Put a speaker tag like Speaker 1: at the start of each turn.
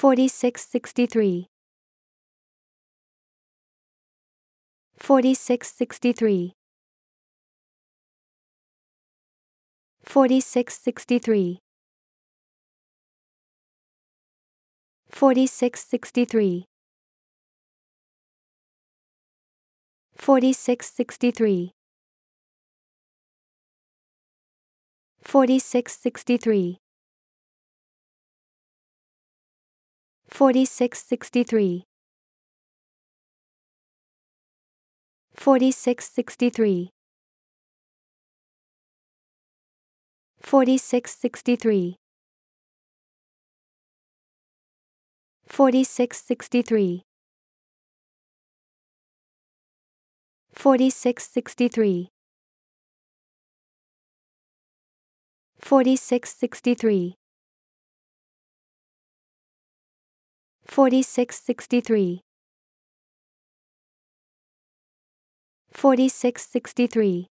Speaker 1: 4663 4663 4663 4663 4663 4663 4663 4663 4663 4663 4663 4663 4663 4663